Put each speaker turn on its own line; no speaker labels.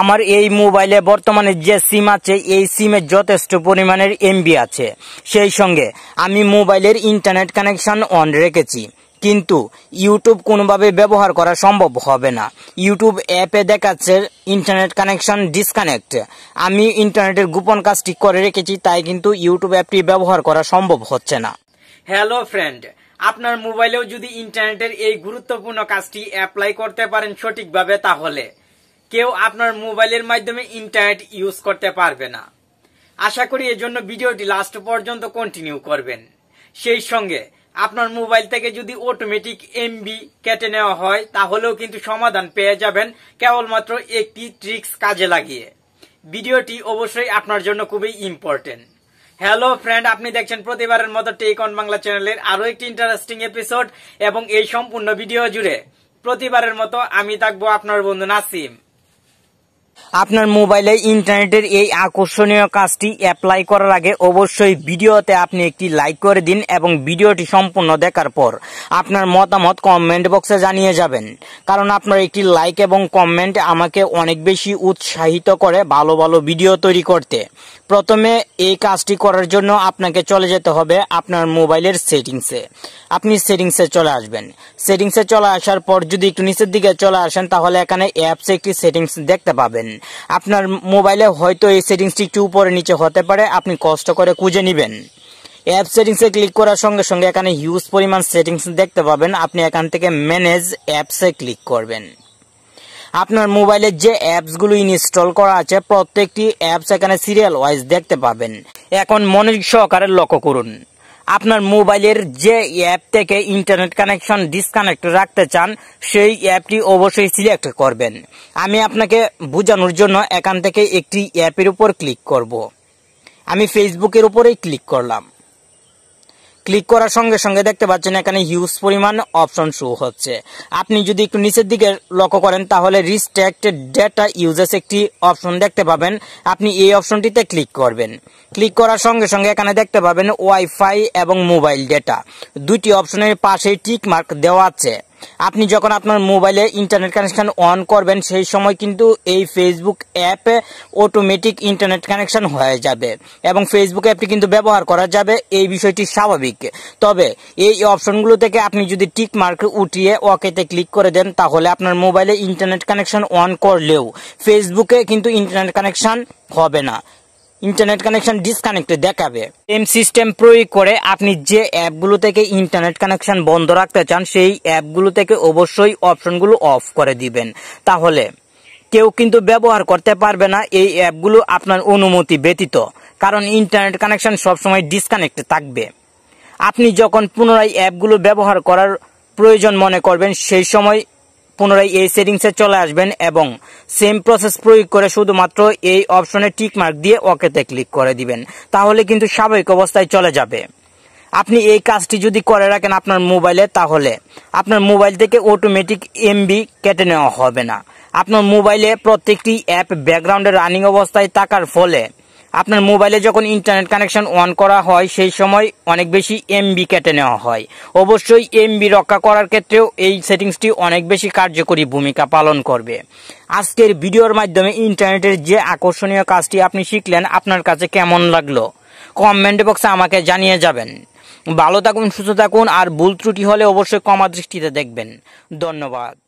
আমার এই মোবাইলে বর্তমানে যে সিম আছে এই সিমে যথেষ্ট পরিমাণের এমবি আছে সেই সঙ্গে আমি মোবাইলের ইন্টারনেট কানেকশন অন রেখেছি কিন্তু ইউটিউব কোনোভাবে ব্যবহার করা সম্ভব হবে না ইউটিউব অ্যাপে দেখাচ্ছে ইন্টারনেট কানেকশন ডিসকানেক্ট আমি ইন্টারনেটের গোপন কাজটি করে রেখেছি তাই কিন্তু ইউটিউব অ্যাপটি ব্যবহার করা সম্ভব হচ্ছে না হ্যালো ফ্রেন্ড আপনার মোবাইলেও যদি ইন্টারনেটের এই গুরুত্বপূর্ণ কাজটি অ্যাপ্লাই করতে পারেন সঠিকভাবে তাহলে কেউ আপনার মোবাইলের মাধ্যমে ইন্টারনেট ইউজ করতে পারবে না আশা করি এজন্য ভিডিওটি লাস্ট পর্যন্ত কন্টিনিউ করবেন সেই সঙ্গে আপনার মোবাইল থেকে যদি অটোমেটিক এমবি কেটে নেওয়া হয় তাহলেও কিন্তু সমাধান পেয়ে যাবেন কেবলমাত্র একটি ট্রিক্স কাজে লাগিয়ে ভিডিওটি অবশ্যই আপনার জন্য খুবই ইম্পর্টেন্ট হ্যালো ফ্রেন্ড আপনি দেখছেন প্রতিবারের মতো টেক অন বাংলা চ্যানেলের আরো একটি ইন্টারেস্টিং এপিসোড এবং এই সম্পূর্ণ ভিডিও জুড়ে প্রতিবারের মতো আমি থাকবো আপনার বন্ধু নাসিম আপনার মোবাইলে ইন্টারনেটের এই আকর্ষণীয় কাজটি অ্যাপ্লাই করার আগে অবশ্যই ভিডিওতে আপনি একটি লাইক করে দিন এবং ভিডিওটি সম্পূর্ণ দেখার পর আপনার মতামত কমেন্ট বক্সে জানিয়ে যাবেন কারণ আপনার একটি লাইক এবং কমেন্ট আমাকে অনেক বেশি উৎসাহিত করে ভালো ভালো ভিডিও তৈরি করতে প্রথমে এই কাজটি করার জন্য আপনাকে চলে যেতে হবে আপনার মোবাইলের সেটিংসে আপনি সেটিংসে চলে আসবেন সেটিংসে চলে আসার পর যদি একটু নিচের দিকে চলে আসেন তাহলে এখানে অ্যাপসে একটি সেটিংস দেখতে পাবেন আপনার মোবাইলে হয়তো এই সেটিংসটি একটু উপরে নিচে হতে পারে আপনি কষ্ট করে খুঁজে নেবেন অ্যাপ সেটিংসে ক্লিক করার সঙ্গে সঙ্গে এখানে হিউজ পরিমাণ সেটিংস দেখতে পাবেন আপনি এখান থেকে ম্যানেজ অ্যাপসে ক্লিক করবেন আপনার মোবাইলে যে অ্যাপসগুলো ইনস্টল করা আছে প্রত্যেকটি অ্যাপস এখানে সিরিয়াল ওয়াইজ দেখতে পাবেন এখন মনোযোগ সহকারে লক্ষ্য করুন আপনার মোবাইলের যে অ্যাপ থেকে ইন্টারনেট কানেকশন ডিসকানেক্ট রাখতে চান সেই অ্যাপটি অবশ্যই সিলেক্ট করবেন আমি আপনাকে বোঝানোর জন্য এখান থেকে একটি অ্যাপের উপর ক্লিক করব আমি ফেসবুকের উপরেই ক্লিক করলাম ক্লিক করার সঙ্গে সঙ্গে দেখতে পাচ্ছেন এখানে হিউজ পরিমাণ অপশন শো হচ্ছে আপনি যদি একটু নিচের দিকে লক্ষ্য করেন তাহলে রিস্ট্রাক্ট ডেটা ইউজেস একটি অপশন দেখতে পাবেন আপনি এই অপশনটিতে ক্লিক করবেন ক্লিক করার সঙ্গে সঙ্গে এখানে দেখতে পাবেন ওয়াইফাই এবং মোবাইল ডেটা দুটি অপশনের পাশে টিক মার্ক দেওয়া আছে আপনি যখন আপনার মোবাইলে ইন্টারনেট কানেকশান অন করবেন সেই সময় কিন্তু এই ফেসবুক অ্যাপে অটোমেটিক ইন্টারনেট কানেকশান হয়ে যাবে এবং ফেসবুক অ্যাপটি কিন্তু ব্যবহার করা যাবে এই বিষয়টি স্বাভাবিক তবে এই অপশনগুলো থেকে আপনি যদি টিক মার্ক উঠিয়ে ওকেতে ক্লিক করে দেন তাহলে আপনার মোবাইলে ইন্টারনেট কানেকশান অন করলেও ফেসবুকে কিন্তু ইন্টারনেট কানেকশান হবে না ইন্টারনেট কানেকশন ডিসকানেক্টেড দেখাবে এম সিস্টেম প্রয়োগ করে আপনি যে অ্যাপগুলো থেকে ইন্টারনেট কানেকশন বন্ধ রাখতে চান সেই অ্যাপগুলো থেকে অবশ্যই অপশনগুলো অফ করে দিবেন তাহলে কেউ কিন্তু ব্যবহার করতে পারবে না এই অ্যাপগুলো আপনার অনুমতি ব্যতীত কারণ ইন্টারনেট কানেকশন সবসময় ডিসকানেক্ট থাকবে আপনি যখন পুনরায় অ্যাপগুলো ব্যবহার করার প্রয়োজন মনে করবেন সেই সময় পুনরায় এই সেটিংসে চলে আসবেন এবং সেম প্রসেস প্রয়োগ করে শুধুমাত্র এই অপশনে টিক মার্ক দিয়ে ওকেতে ক্লিক করে দিবেন তাহলে কিন্তু স্বাভাবিক অবস্থায় চলে যাবে আপনি এই কাজটি যদি করে রাখেন আপনার মোবাইলে তাহলে আপনার মোবাইল থেকে অটোমেটিক এমবি কেটে নেওয়া হবে না আপনার মোবাইলে প্রত্যেকটি অ্যাপ ব্যাকগ্রাউন্ডে রানিং অবস্থায় থাকার ফলে আপনার মোবাইলে যখন ইন্টারনেট কানেকশন অন করা হয় সেই সময় অনেক বেশি এমবি কেটে নেওয়া হয় অবশ্যই এমবি রক্ষা করার ক্ষেত্রেও এই সেটিংসটি অনেক বেশি কার্যকরী ভূমিকা পালন করবে আজকের ভিডিওর মাধ্যমে ইন্টারনেটের যে আকর্ষণীয় কাজটি আপনি শিখলেন আপনার কাছে কেমন লাগলো কমেন্ট বক্সে আমাকে জানিয়ে যাবেন ভালো থাকুন সুস্থ থাকুন আর ভুল ত্রুটি হলে অবশ্যই কমা দৃষ্টিতে দেখবেন ধন্যবাদ